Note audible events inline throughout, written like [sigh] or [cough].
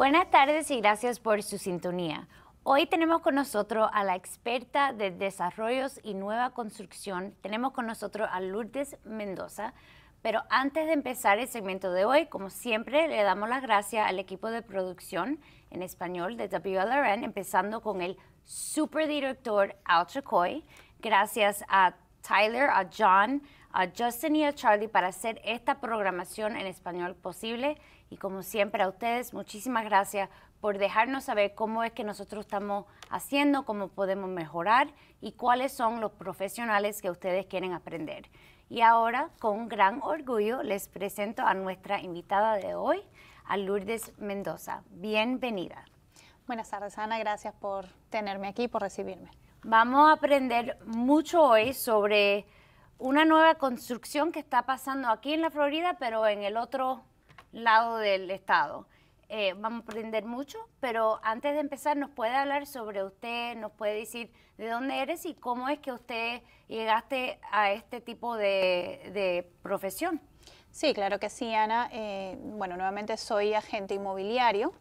Buenas tardes y gracias por su sintonía. Hoy tenemos con nosotros a la experta de desarrollos y nueva construcción. Tenemos con nosotros a Lourdes Mendoza. Pero antes de empezar el segmento de hoy, como siempre, le damos las gracias al equipo de producción en español de WLRN, empezando con el superdirector Al Chacoy. Gracias a Tyler, a John, a Justin y a Charlie para hacer esta programación en español posible y como siempre a ustedes, muchísimas gracias por dejarnos saber cómo es que nosotros estamos haciendo, cómo podemos mejorar y cuáles son los profesionales que ustedes quieren aprender. Y ahora, con gran orgullo, les presento a nuestra invitada de hoy, a Lourdes Mendoza. Bienvenida. Buenas tardes, Ana. Gracias por tenerme aquí, por recibirme. Vamos a aprender mucho hoy sobre una nueva construcción que está pasando aquí en la Florida, pero en el otro lado del Estado. Eh, vamos a aprender mucho, pero antes de empezar nos puede hablar sobre usted, nos puede decir de dónde eres y cómo es que usted llegaste a este tipo de, profesión. Sí, claro que sí, Ana. Eh, bueno, nuevamente soy agente inmobiliario,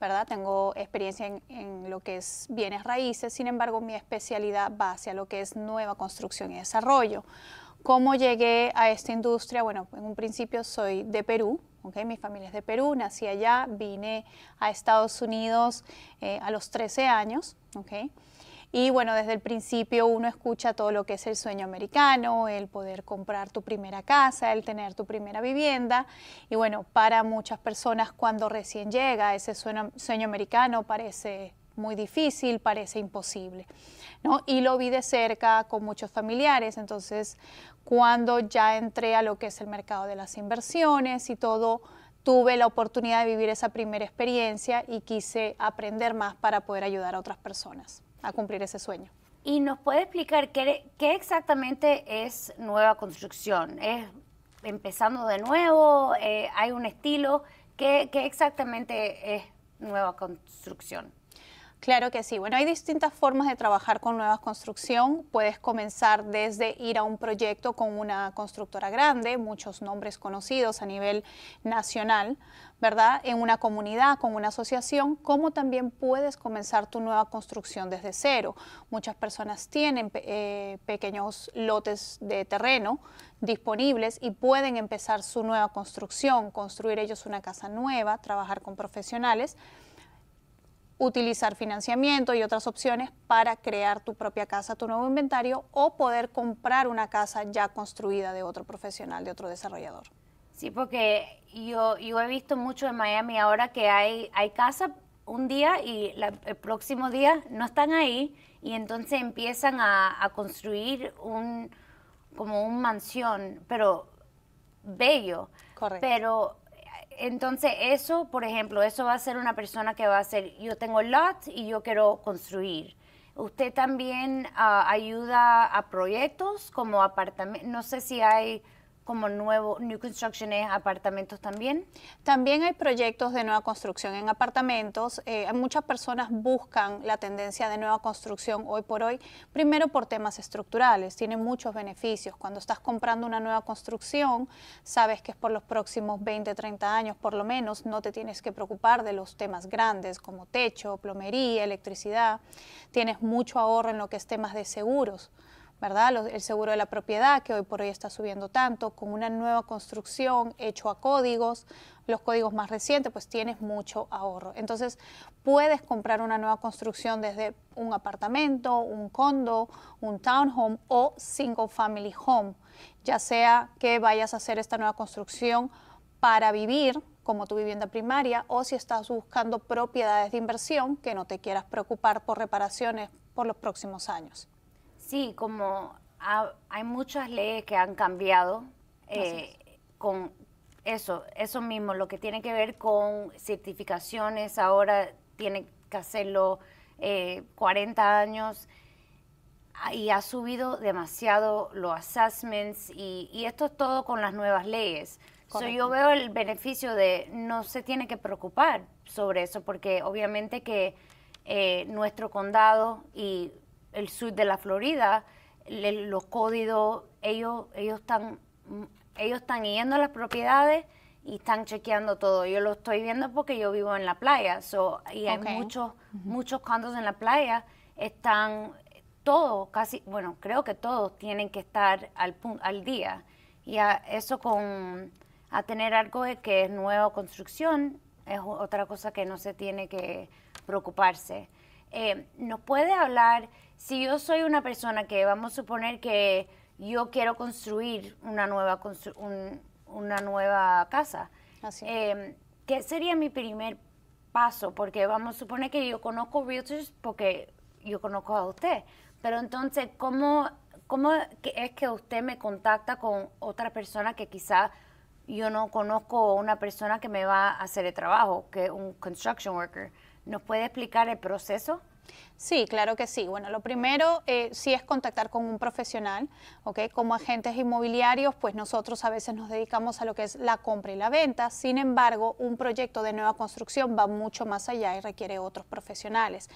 ¿verdad? Tengo experiencia en, lo que es bienes raíces, sin embargo mi especialidad va hacia lo que es nueva construcción y desarrollo. ¿Cómo llegué a esta industria? Bueno, en un principio soy de Perú, Okay, mi familia es de Perú, nací allá, vine a Estados Unidos eh, a los 13 años, okay. Y bueno, desde el principio uno escucha todo lo que es el sueño americano, el poder comprar tu primera casa, el tener tu primera vivienda. Y bueno, para muchas personas cuando recién llega ese sueño, sueño americano parece muy difícil, parece imposible. ¿no? Y lo vi de cerca con muchos familiares, entonces cuando ya entré a lo que es el mercado de las inversiones y todo, tuve la oportunidad de vivir esa primera experiencia y quise aprender más para poder ayudar a otras personas a cumplir ese sueño. ¿Y nos puede explicar qué, exactamente es nueva construcción? ¿Es empezando de nuevo? Eh, ¿Hay un estilo? ¿Qué exactamente es nueva construcción? Claro que sí. Bueno, hay distintas formas de trabajar con nueva construcción. Puedes comenzar desde ir a un proyecto con una constructora grande, muchos nombres conocidos a nivel nacional, ¿verdad? En una comunidad, con una asociación, como también puedes comenzar tu nueva construcción desde cero. Muchas personas tienen eh, pequeños lotes de terreno disponibles y pueden empezar su nueva construcción, construir ellos una casa nueva, trabajar con profesionales utilizar financiamiento y otras opciones para crear tu propia casa, tu nuevo inventario o poder comprar una casa ya construida de otro profesional, de otro desarrollador. Sí, porque yo, yo he visto mucho en Miami ahora que hay, hay casa un día y el próximo día no están ahí y entonces empiezan a, construir un como un mansión, pero bello. Correcto. Pero entonces eso, por ejemplo, eso va a ser una persona que va a ser, yo tengo lot y yo quiero construir. Usted también ah, ayuda a proyectos como apartamentos, no sé si hay como nuevo, new construction es apartamentos también. También hay proyectos de nueva construcción en apartamentos. Eh, muchas personas buscan la tendencia de nueva construcción hoy por hoy, primero por temas estructurales, tiene muchos beneficios. Cuando estás comprando una nueva construcción, sabes que es por los próximos 20, 30 años por lo menos, no te tienes que preocupar de los temas grandes como techo, plomería, electricidad. Tienes mucho ahorro en lo que es temas de seguros ¿verdad? el seguro de la propiedad, que hoy por hoy está subiendo tanto, con una nueva construcción hecho a códigos, los códigos más recientes, pues tienes mucho ahorro. Entonces, puedes comprar una nueva construcción desde un apartamento, un condo, un townhome o single family home, ya sea que vayas a hacer esta nueva construcción para vivir como tu vivienda primaria o si estás buscando propiedades de inversión que no te quieras preocupar por reparaciones por los próximos años. Sí, como hay muchas leyes que han cambiado eh, con eso, eso mismo, lo que tiene que ver con certificaciones, ahora tiene que hacerlo 40 eh, años ah, y ha subido demasiado los assessments y, esto es todo con las nuevas leyes. yo veo el beneficio de no se tiene que preocupar sobre eso porque obviamente que eh, nuestro condado y el sur de la Florida, los códigos, ellos, ellos, están, mm, ellos están yendo a las propiedades y están chequeando todo. Yo lo estoy viendo porque yo vivo en la playa, so, y hay muchos, muchos condos en la playa, están todos, casi, bueno, creo que todos tienen que estar al, al día. Y eso con, a tener algo que es nueva construcción, es otra cosa que no se tiene que preocuparse. Eh, ¿Nos puede hablar si yo soy una persona que vamos a suponer que yo quiero construir una nueva, una nueva casa, em, ¿qué sería mi primer paso? Porque vamos a suponer que yo conozco realtors porque yo conozco a usted, pero entonces, ¿cómo, es que usted me contacta con otra persona que quizá yo no conozco una persona que me va a hacer el trabajo, que un construction worker? ¿Nos puede explicar el proceso? Sí, claro que sí. Bueno, lo primero eh, sí es contactar con un profesional, ¿ok? Como agentes inmobiliarios, pues nosotros a veces nos dedicamos a lo que es la compra y la venta. Sin embargo, un proyecto de nueva construcción va mucho más allá y requiere otros profesionales.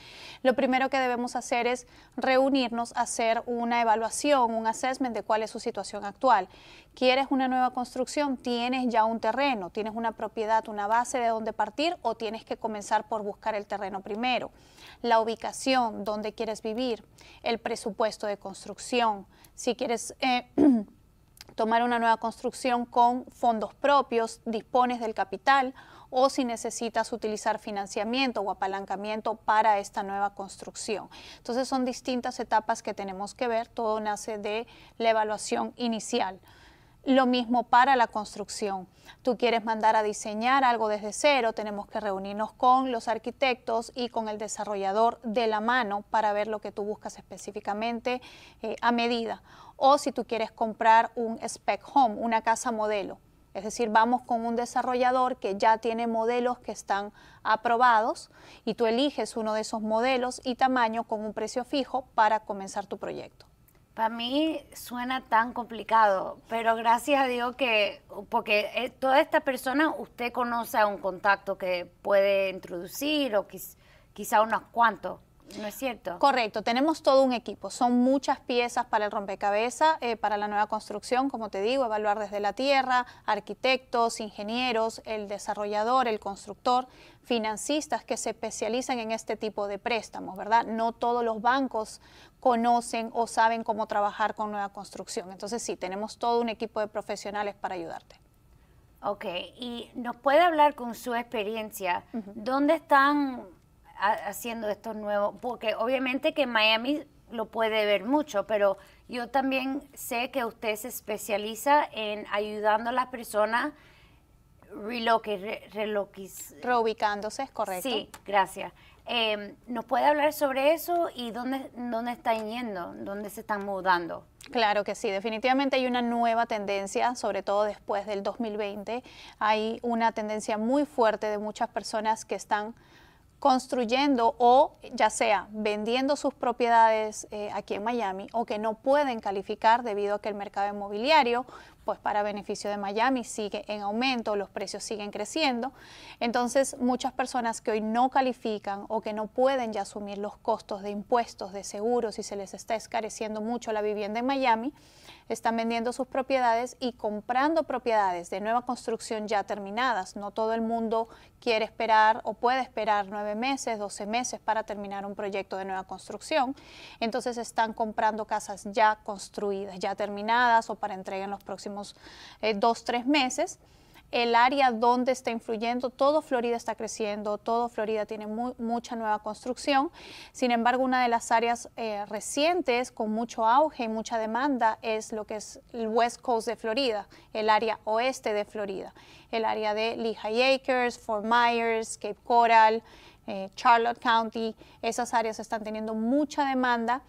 Lo primero que debemos hacer es reunirnos, hacer una evaluación, un assessment de cuál es su situación actual. ¿Quieres una nueva construcción? ¿Tienes ya un terreno? ¿Tienes una propiedad, una base de donde partir? ¿O tienes que comenzar por buscar el terreno primero? la ubicación, donde quieres vivir, el presupuesto de construcción, si quieres... Eh, [clears throat] tomar una nueva construcción con fondos propios, dispones del capital o si necesitas utilizar financiamiento o apalancamiento para esta nueva construcción. Entonces son distintas etapas que tenemos que ver, todo nace de la evaluación inicial. Lo mismo para la construcción. Tú quieres mandar a diseñar algo desde cero, tenemos que reunirnos con los arquitectos y con el desarrollador de la mano para ver lo que tú buscas específicamente eh, a medida. O si tú quieres comprar un spec home, una casa modelo, es decir, vamos con un desarrollador que ya tiene modelos que están aprobados y tú eliges uno de esos modelos y tamaño con un precio fijo para comenzar tu proyecto para mí suena tan complicado, pero gracias a Dios que, porque eh, toda esta persona usted conoce a un contacto que puede introducir o quiz, quizá unos cuantos. ¿No es cierto? Correcto, tenemos todo un equipo, son muchas piezas para el rompecabezas, eh, para la nueva construcción, como te digo, evaluar desde la tierra, arquitectos, ingenieros, el desarrollador, el constructor financistas que se especializan en este tipo de préstamos, ¿verdad? No todos los bancos conocen o saben cómo trabajar con nueva construcción. Entonces sí, tenemos todo un equipo de profesionales para ayudarte. Ok, y nos puede hablar con su experiencia, ¿dónde están haciendo estos nuevos? Porque obviamente que Miami lo puede ver mucho, pero yo también sé que usted se especializa en ayudando a las personas reloque, Reubicándose, es correcto. Sí, gracias. Em, ¿Nos puede hablar sobre eso y dónde, dónde están yendo, dónde se están mudando? Claro que sí, definitivamente hay una nueva tendencia, sobre todo después del 2020. Hay una tendencia muy fuerte de muchas personas que están construyendo o ya sea vendiendo sus propiedades eh, aquí en Miami o que no pueden calificar debido a que el mercado inmobiliario pues para beneficio de Miami sigue en aumento, los precios siguen creciendo. Entonces, muchas personas que hoy no califican o que no pueden ya asumir los costos de impuestos, de seguros, y se les está escareciendo mucho la vivienda en Miami, están vendiendo sus propiedades y comprando propiedades de nueva construcción ya terminadas. No todo el mundo quiere esperar o puede esperar nueve meses, doce meses para terminar un proyecto de nueva construcción. Entonces están comprando casas ya construidas, ya terminadas o para entrega en los próximos eh, dos, tres meses. El área donde está influyendo, todo Florida está creciendo, todo Florida tiene mucha nueva construcción. Sin embargo, una de las áreas eh, recientes con mucho auge y mucha demanda es lo que es el West Coast de Florida, el área oeste de Florida, el área de Lehigh Acres, Fort Myers, Cape Coral, eh, Charlotte County. Esas áreas están teniendo mucha demanda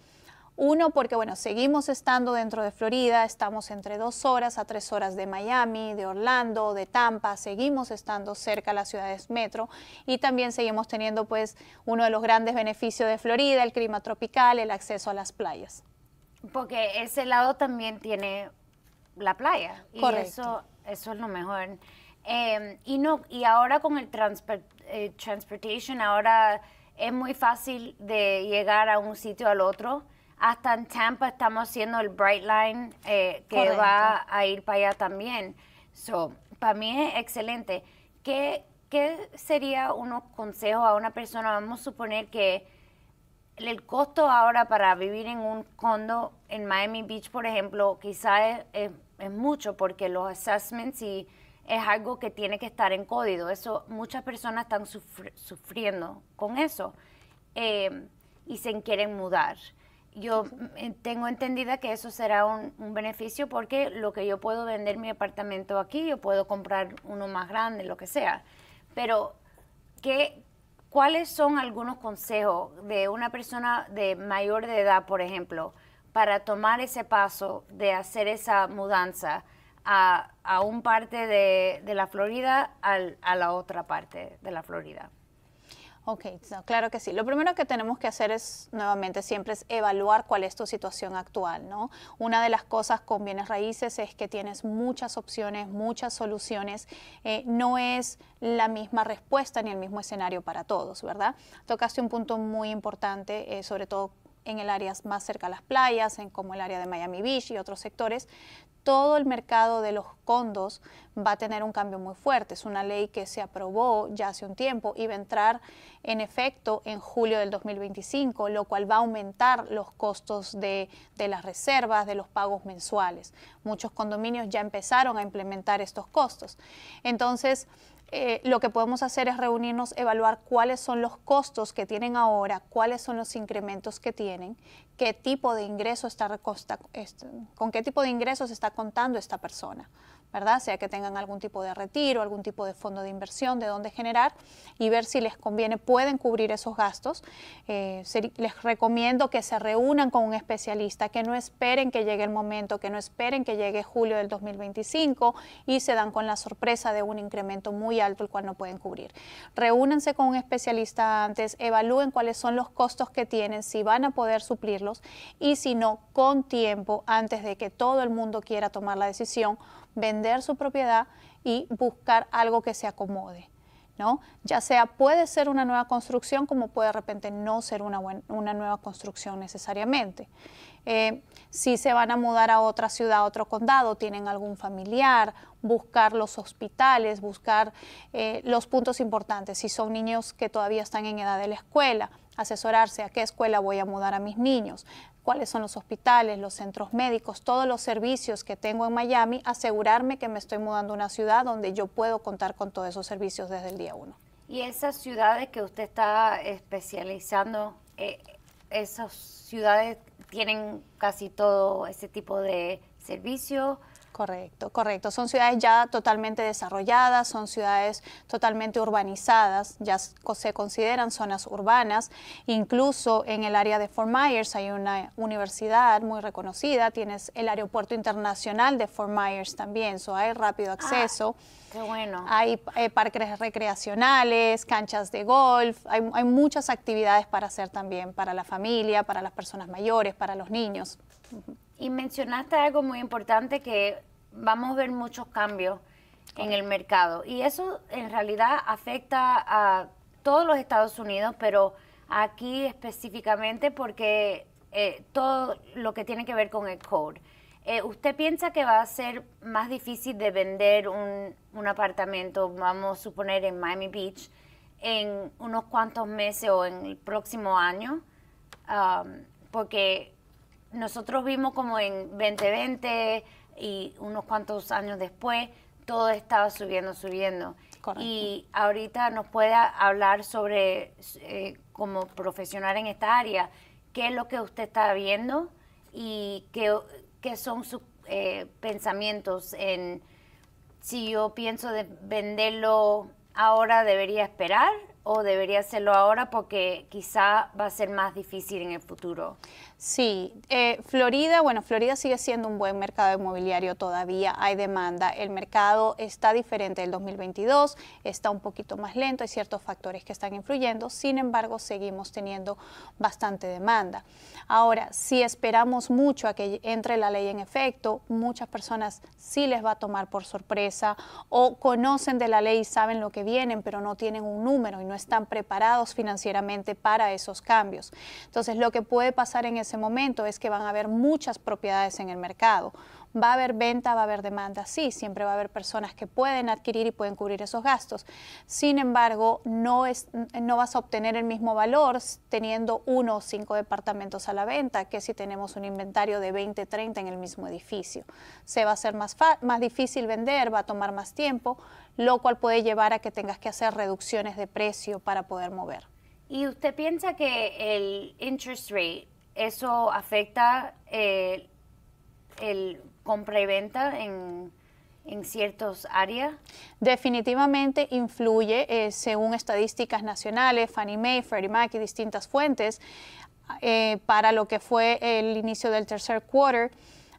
uno, porque bueno, seguimos estando dentro de Florida, estamos entre dos horas a tres horas de Miami, de Orlando, de Tampa, seguimos estando cerca a las ciudades metro y también seguimos teniendo pues uno de los grandes beneficios de Florida, el clima tropical, el acceso a las playas. Porque ese lado también tiene la playa. Y Eso, eso es lo mejor. Em, y ahora con el eh, transportation, ahora es muy fácil de llegar a un sitio al otro hasta en Tampa estamos haciendo el Brightline eh, que va a ir para allá también. So, para mí es excelente. ¿Qué, ¿Qué sería unos consejos a una persona? Vamos a suponer que el costo ahora para vivir en un condo en Miami Beach, por ejemplo, quizás es, mucho porque los assessments y es algo que tiene que estar en código. Eso muchas personas están sufriendo con eso eh, y se quieren mudar yo eh, tengo entendida que eso será un, beneficio porque lo que yo puedo vender mi apartamento aquí, yo puedo comprar uno más grande, lo que sea. Pero, ¿qué, ¿cuáles son algunos consejos de una persona de mayor de edad, por ejemplo, para tomar ese paso de hacer esa mudanza a, a un parte de, de la Florida a la otra parte de la Florida? Ok, claro que sí. Lo primero que tenemos que hacer es, nuevamente, siempre es evaluar cuál es tu situación actual, ¿no? Una de las cosas con bienes raíces es que tienes muchas opciones, muchas soluciones. Eh, no es la misma respuesta ni el mismo escenario para todos, ¿verdad? Tocaste un punto muy importante, eh, sobre todo en el área más cerca a las playas, en como el área de Miami Beach y otros sectores, todo el mercado de los condos va a tener un cambio muy fuerte. Es una ley que se aprobó ya hace un tiempo y va a entrar en efecto en julio del 2025, lo cual va a aumentar los costos de, de las reservas, de los pagos mensuales. Muchos condominios ya empezaron a implementar estos costos. Entonces, eh, lo que podemos hacer es reunirnos, evaluar cuáles son los costos que tienen ahora, cuáles son los incrementos que tienen, qué tipo de ingreso está, con qué tipo de ingresos está contando esta persona. Sea que tengan algún tipo de retiro, algún tipo de fondo de inversión, de dónde generar y ver si les conviene, pueden cubrir esos gastos. Eh, les recomiendo que se reúnan con un especialista, que no esperen que llegue el momento, que no esperen que llegue julio del 2025 y se dan con la sorpresa de un incremento muy alto el cual no pueden cubrir. Reúnanse con un especialista antes, evalúen cuáles son los costos que tienen, si van a poder suplirlos y si no, con tiempo, antes de que todo el mundo quiera tomar la decisión vender su propiedad y buscar algo que se acomode. ¿No? Ya sea puede ser una nueva construcción como puede de repente no ser una, una nueva construcción necesariamente. Eh, si se van a mudar a otra ciudad, a otro condado, tienen algún familiar, buscar los hospitales, buscar eh, los puntos importantes. Si son niños que todavía están en edad de la escuela, asesorarse a qué escuela voy a mudar a mis niños, cuáles son los hospitales, los centros médicos, todos los servicios que tengo en Miami, asegurarme que me estoy mudando a una ciudad donde yo puedo contar con todos esos servicios desde el día uno. ¿Y esas ciudades que usted está especializando, eh, esas ciudades tienen casi todo ese tipo de servicios? Correcto, correcto. Son ciudades ya totalmente desarrolladas, son ciudades totalmente urbanizadas, ya se consideran zonas urbanas. Incluso en el área de Fort Myers hay una universidad muy reconocida, tienes el aeropuerto internacional de Fort Myers también, hay rápido ah, acceso. qué bueno. Hay eh, parques recreacionales, canchas de golf, hay, muchas actividades para hacer también para la familia, para las personas mayores, para los niños. Y mencionaste algo muy importante que vamos a ver muchos cambios en el mercado. Y eso en realidad afecta a todos los Estados Unidos, pero aquí específicamente porque eh, todo lo que tiene que ver con el code. Eh, ¿Usted piensa que va a ser más difícil de vender un, apartamento, vamos a suponer en Miami Beach, en unos cuantos meses o en el próximo año? Um, porque nosotros vimos como en 2020 y unos cuantos años después, todo estaba subiendo, subiendo. Y ahorita nos puede hablar sobre, eh, como profesional en esta área, qué es lo que usted está viendo y qué, son sus eh, pensamientos en si yo pienso de venderlo ahora, debería esperar o debería hacerlo ahora porque quizá va a ser más difícil en el futuro. Sí, eh, Florida, bueno, Florida sigue siendo un buen mercado inmobiliario todavía, hay demanda, el mercado está diferente del 2022, está un poquito más lento, hay ciertos factores que están influyendo, sin embargo, seguimos teniendo bastante demanda. Ahora, si esperamos mucho a que entre la ley en efecto, muchas personas sí les va a tomar por sorpresa o conocen de la ley y saben lo que vienen, pero no tienen un número y no están preparados financieramente para esos cambios. Entonces, lo que puede pasar en ese momento es que van a haber muchas propiedades en el mercado. Va a haber venta, va a haber demanda, sí, siempre va a haber personas que pueden adquirir y pueden cubrir esos gastos. Sin embargo, no, es, no vas a obtener el mismo valor teniendo uno o cinco departamentos a la venta que si tenemos un inventario de 20, 30 en el mismo edificio. Se va a hacer más, más difícil vender, va a tomar más tiempo, lo cual puede llevar a que tengas que hacer reducciones de precio para poder mover. ¿Y usted piensa que el interest rate eso afecta eh, el compra y venta en, en ciertos áreas? Definitivamente influye, eh, según estadísticas nacionales, Fannie Mae, Freddie Mac y distintas fuentes, eh, para lo que fue el inicio del tercer quarter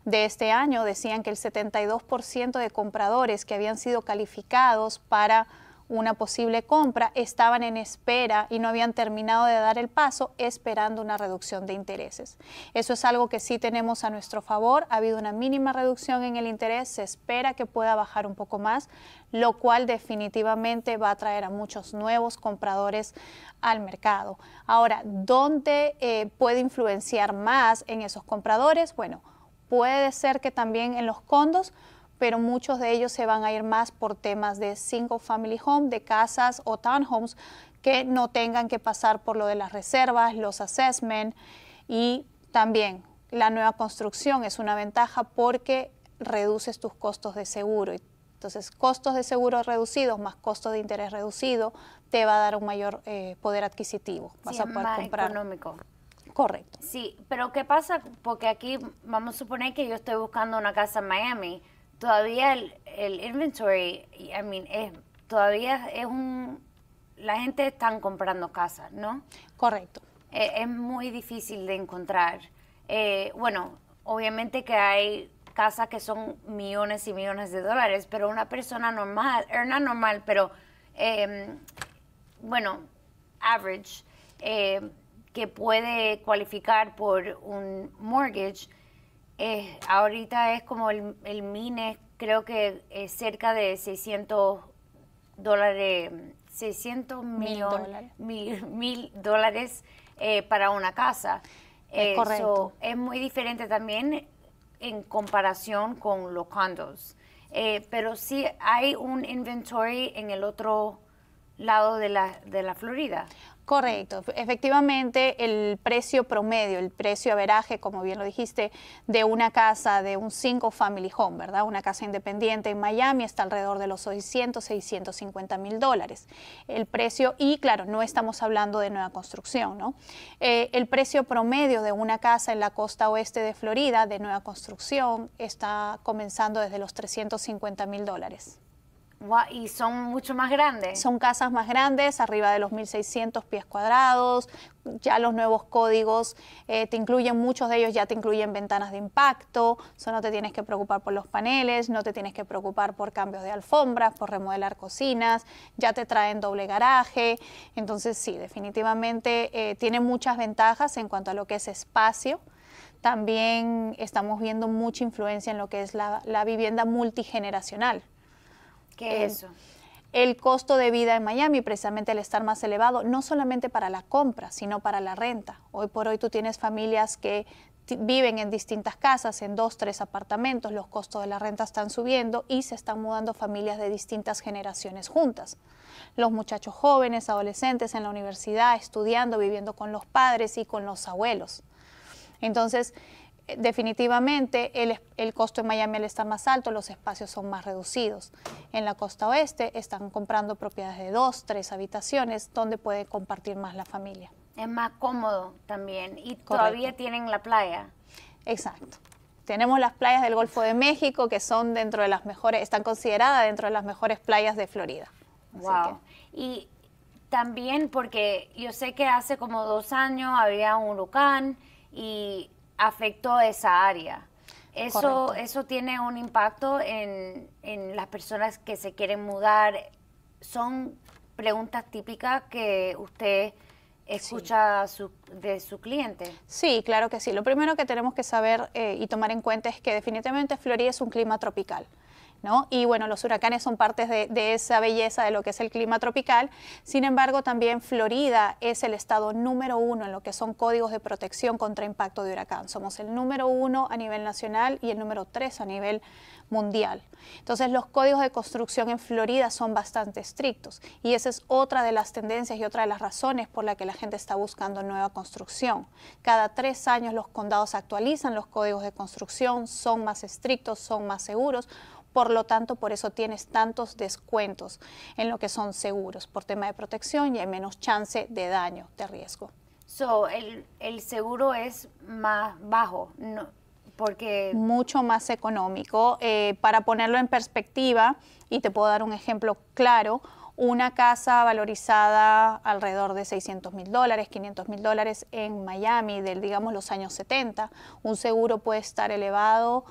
de este año, decían que el 72% de compradores que habían sido calificados para una posible compra, estaban en espera y no habían terminado de dar el paso esperando una reducción de intereses. Eso es algo que sí tenemos a nuestro favor, ha habido una mínima reducción en el interés, se espera que pueda bajar un poco más, lo cual definitivamente va a traer a muchos nuevos compradores al mercado. Ahora, ¿dónde eh, puede influenciar más en esos compradores? Bueno, puede ser que también en los condos, pero muchos de ellos se van a ir más por temas de single family home, de casas o townhomes que no tengan que pasar por lo de las reservas, los assessment y también la nueva construcción es una ventaja porque reduces tus costos de seguro. Entonces, costos de seguro reducidos más costos de interés reducido te va a dar un mayor eh, poder adquisitivo. Vas a poder más comprar. económico. Correcto. Sí, pero ¿qué pasa? Porque aquí vamos a suponer que yo estoy buscando una casa en Miami todavía el, inventory, I mean, todavía es un... La gente está comprando casas, ¿no? Correcto. Eh, es muy difícil de encontrar. Eh, bueno, obviamente que hay casas que son millones y millones de dólares, pero una persona normal, una er, normal, pero em, bueno, average, eh, que puede cualificar por un mortgage, ahorita es como el, el creo que es cerca de 600 dólares, 600 mil, dólares eh, para una casa. Es, es muy diferente también en comparación con los condos. Eh, pero sí hay un inventory en el otro lado de la, de la Florida. Correcto, efectivamente el precio promedio, el precio averaje, como bien lo dijiste, de una casa, de un single family home, ¿verdad? Una casa independiente en Miami está alrededor de los 600, 650 mil dólares. El precio, y claro, no estamos hablando de nueva construcción, ¿no? Eh, el precio promedio de una casa en la costa oeste de Florida, de nueva construcción, está comenzando desde los 350 mil dólares. Y son mucho más grandes. Son casas más grandes, arriba de los 1.600 pies cuadrados. Ya los nuevos códigos eh, te incluyen, muchos de ellos ya te incluyen ventanas de impacto. Eso no te tienes que preocupar por los paneles, no te tienes que preocupar por cambios de alfombras, por remodelar cocinas. Ya te traen doble garaje. Entonces, sí, definitivamente eh, tiene muchas ventajas en cuanto a lo que es espacio. También estamos viendo mucha influencia en lo que es la vivienda multigeneracional que eso? El costo de vida en Miami, precisamente el estar más elevado, no solamente para la compra, sino para la renta. Hoy por hoy tú tienes familias que viven en distintas casas, en dos, tres apartamentos, los costos de la renta están subiendo y se están mudando familias de distintas generaciones juntas. Los muchachos jóvenes, adolescentes en la universidad, estudiando, viviendo con los padres y con los abuelos. Entonces, definitivamente el, costo en Miami está más alto, los espacios son más reducidos. En la costa oeste están comprando propiedades de dos, tres habitaciones donde puede compartir más la familia. Es más cómodo también y todavía tienen la playa. Exacto. Tenemos las playas del Golfo de México que son dentro de las mejores, están consideradas dentro de las mejores playas de Florida. wow. Y también porque yo sé que hace como dos años había un huracán y afectó esa área. Eso, eso tiene un impacto en, las personas que se quieren mudar. Son preguntas típicas que usted escucha de su cliente. Sí, claro que sí. Lo primero que tenemos que saber eh, y tomar en cuenta es que definitivamente Florida es un clima tropical. Y bueno, los huracanes son parte de, de esa belleza de lo que es el clima tropical. Sin embargo, también Florida es el estado número uno en lo que son códigos de protección contra impacto de huracán. Somos el número uno a nivel nacional y el número tres a nivel mundial. Entonces, los códigos de construcción en Florida son bastante estrictos y esa es otra de las tendencias y otra de las razones por la que la gente está buscando nueva construcción. Cada tres años los condados actualizan los códigos de construcción, son más estrictos, son más seguros por lo tanto, por eso tienes tantos descuentos en lo que son seguros por tema de protección y hay menos chance de daño, de riesgo. So, el, seguro es más bajo, no, porque... Mucho más económico. Eh, para ponerlo en perspectiva, y te puedo dar un ejemplo claro, una casa valorizada alrededor de 600 mil dólares, 500 mil dólares en Miami, del digamos los años 70, un seguro puede estar elevado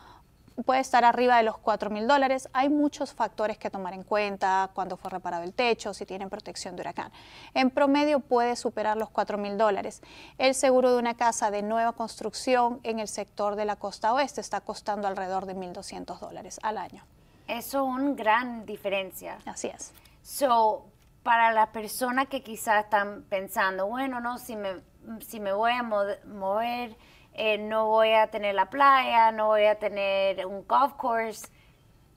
puede estar arriba de los 4 mil dólares. Hay muchos factores que tomar en cuenta, cuando fue reparado el techo, si tienen protección de huracán. En promedio puede superar los 4 mil dólares. El seguro de una casa de nueva construcción en el sector de la costa oeste está costando alrededor de 1.200 dólares al año. Eso es una gran diferencia. Así es. para la persona que quizás están pensando, bueno, no, si si me voy a mover eh, no voy a tener la playa, no voy a tener un golf course.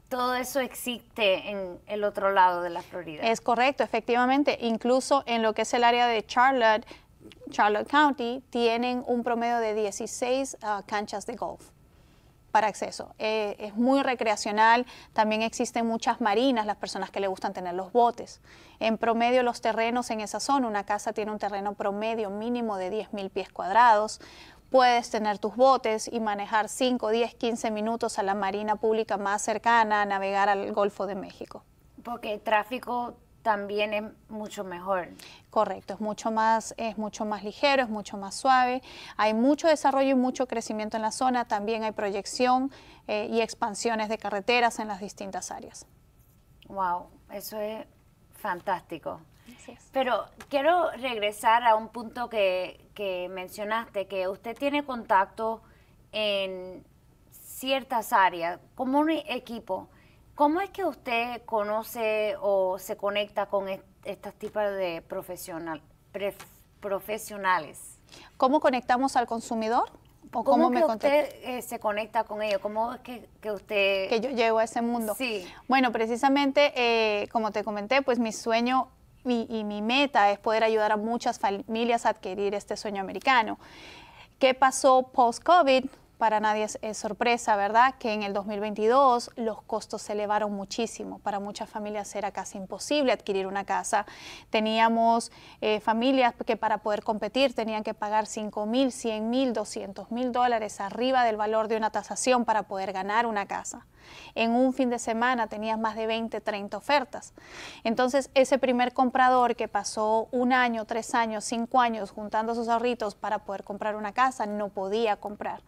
Todo eso existe en el otro lado de la Florida. Es correcto, efectivamente. Incluso en lo que es el área de Charlotte, Charlotte County, tienen un promedio de 16 ah, canchas de golf para acceso. Eh, es muy recreacional, también existen muchas marinas, las personas que le gustan tener los botes. En promedio los terrenos en esa zona, una casa tiene un terreno promedio mínimo de 10,000 mil pies cuadrados, puedes tener tus botes y manejar 5, 10, 15 minutos a la marina pública más cercana, a navegar al Golfo de México. Porque el tráfico también es mucho mejor. Correcto, es mucho más, es mucho más ligero, es mucho más suave. Hay mucho desarrollo y mucho crecimiento en la zona. También hay proyección eh, y expansiones de carreteras en las distintas áreas. Wow, eso es fantástico. Pero quiero regresar a un punto que, que mencionaste, que usted tiene contacto en ciertas áreas, como un equipo, ¿cómo es que usted conoce o se conecta con estas tipos de profesional, profesionales? ¿Cómo conectamos al consumidor? ¿O ¿Cómo, que usted eh, se conecta con ellos? ¿Cómo es que, que, usted...? Que yo llego a ese mundo. Sí. Bueno, precisamente, eh, como te comenté, pues mi sueño y mi meta es poder ayudar a muchas familias a adquirir este sueño americano. ¿Qué pasó post-COVID? Para nadie es, sorpresa, ¿verdad? Que en el 2022 los costos se elevaron muchísimo. Para muchas familias era casi imposible adquirir una casa. Teníamos eh, familias que para poder competir tenían que pagar 5 mil, 100 mil, 200 mil dólares arriba del valor de una tasación para poder ganar una casa en un fin de semana tenías más de 20, 30 ofertas. Entonces, ese primer comprador que pasó un año, tres años, cinco años juntando sus ahorritos para poder comprar una casa, no podía comprar.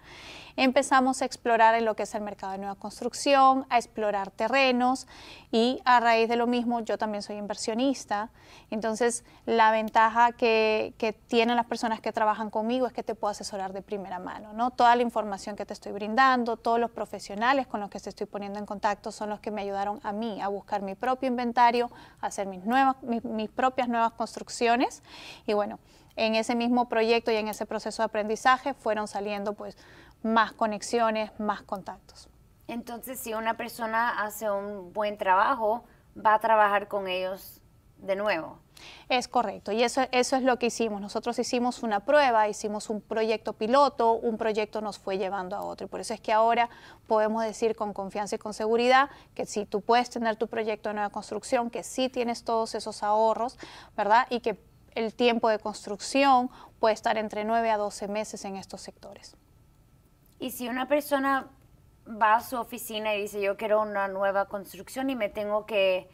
Empezamos a explorar en lo que es el mercado de nueva construcción, a explorar terrenos y a raíz de lo mismo yo también soy inversionista. Entonces, la ventaja que, tienen las personas que trabajan conmigo es que te puedo asesorar de primera mano, ¿no? Toda la información que te estoy brindando, todos los profesionales con los que te estoy poniendo en contacto son los que me ayudaron a mí a buscar mi propio inventario, a hacer mis, nuevas, mis propias nuevas construcciones. Y bueno, en ese mismo proyecto y en ese proceso de aprendizaje fueron saliendo pues más conexiones, más contactos. Entonces, si una persona hace un buen trabajo, va a trabajar con ellos de nuevo. Es correcto, y eso, eso es lo que hicimos. Nosotros hicimos una prueba, hicimos un proyecto piloto, un proyecto nos fue llevando a otro. Y por eso es que ahora podemos decir con confianza y con seguridad que si tú puedes tener tu proyecto de nueva construcción, que sí tienes todos esos ahorros, ¿verdad? Y que el tiempo de construcción puede estar entre 9 a 12 meses en estos sectores. Y si una persona va a su oficina y dice, yo quiero una nueva construcción y me tengo que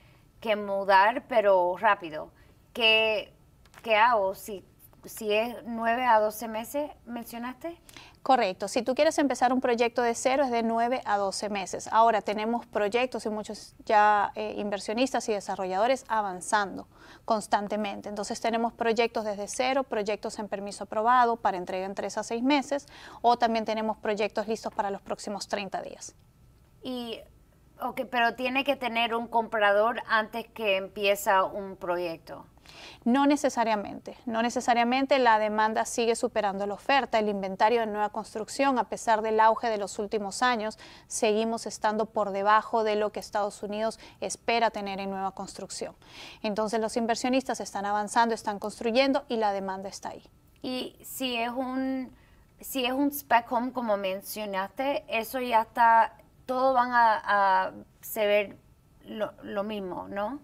que mudar, pero rápido. ¿Qué, qué hago si, si es 9 a 12 meses, mencionaste? Correcto. Si tú quieres empezar un proyecto de cero, es de 9 a 12 meses. Ahora tenemos proyectos y muchos ya eh, inversionistas y desarrolladores avanzando constantemente. Entonces tenemos proyectos desde cero, proyectos en permiso aprobado para entrega en 3 a 6 meses, o también tenemos proyectos listos para los próximos 30 días. Y Ok, pero tiene que tener un comprador antes que empieza un proyecto. No necesariamente, no necesariamente la demanda sigue superando la oferta. El inventario de nueva construcción, a pesar del auge de los últimos años, seguimos estando por debajo de lo que Estados Unidos espera tener en nueva construcción. Entonces los inversionistas están avanzando, están construyendo y la demanda está ahí. Y si es un, si es un spec home, como mencionaste, eso ya está todos van a, se ver lo, mismo, ¿no?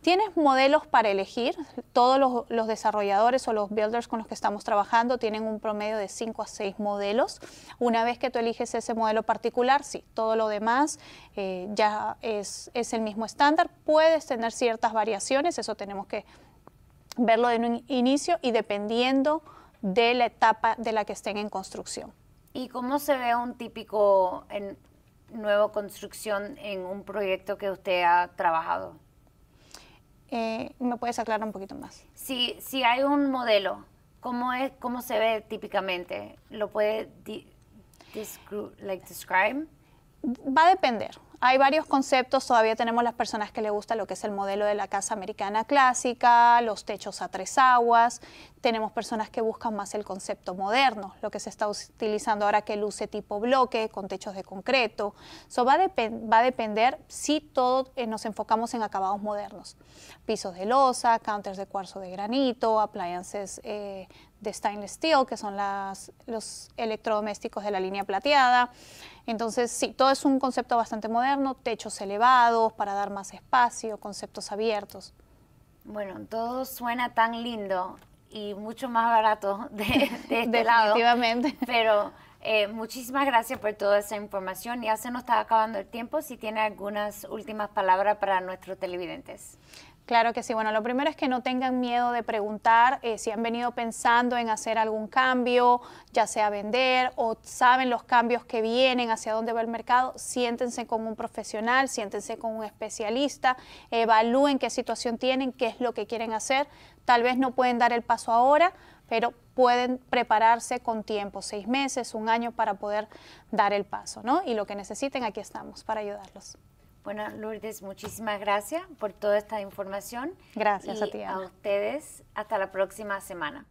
Tienes modelos para elegir. Todos los, desarrolladores o los builders con los que estamos trabajando tienen un promedio de 5 a 6 modelos. Una vez que tú eliges ese modelo particular, sí, todo lo demás eh, ya es, es el mismo estándar. Puedes tener ciertas variaciones, eso tenemos que verlo de un inicio y dependiendo de la etapa de la que estén en construcción. ¿Y cómo se ve un típico, en, nueva construcción en un proyecto que usted ha trabajado? Eh, ¿Me puedes aclarar un poquito más? Si, si hay un modelo, ¿cómo, es, cómo se ve típicamente? ¿Lo puede describir? describe? Va a depender hay varios conceptos, todavía tenemos las personas que le gusta lo que es el modelo de la casa americana clásica, los techos a tres aguas, tenemos personas que buscan más el concepto moderno, lo que se está utilizando ahora que luce tipo bloque, con techos de concreto. Eso va, a depender si todo eh, nos enfocamos en acabados modernos, pisos de losa, counters de cuarzo de granito, appliances eh, de stainless steel, que son los electrodomésticos de la línea plateada. Entonces, sí, todo es un concepto bastante moderno, techos elevados para dar más espacio, conceptos abiertos. Bueno, todo suena tan lindo y mucho más barato [laughs] de, este lado. Pero eh, muchísimas gracias por toda esa información. Ya se nos está acabando el tiempo. Si tiene algunas últimas palabras para nuestros televidentes. Claro que sí. Bueno, lo primero es que no tengan miedo de preguntar eh, si han venido pensando en hacer algún cambio, ya sea vender o saben los cambios que vienen, hacia dónde va el mercado. Siéntense con un profesional, siéntense con un especialista, evalúen qué situación tienen, qué es lo que quieren hacer. Tal vez no pueden dar el paso ahora, pero pueden prepararse con tiempo, seis meses, un año para poder dar el paso, ¿no? Y lo que necesiten, aquí estamos para ayudarlos. Bueno, Lourdes, muchísimas gracias por toda esta información. Gracias a ti. A ustedes, hasta la próxima semana.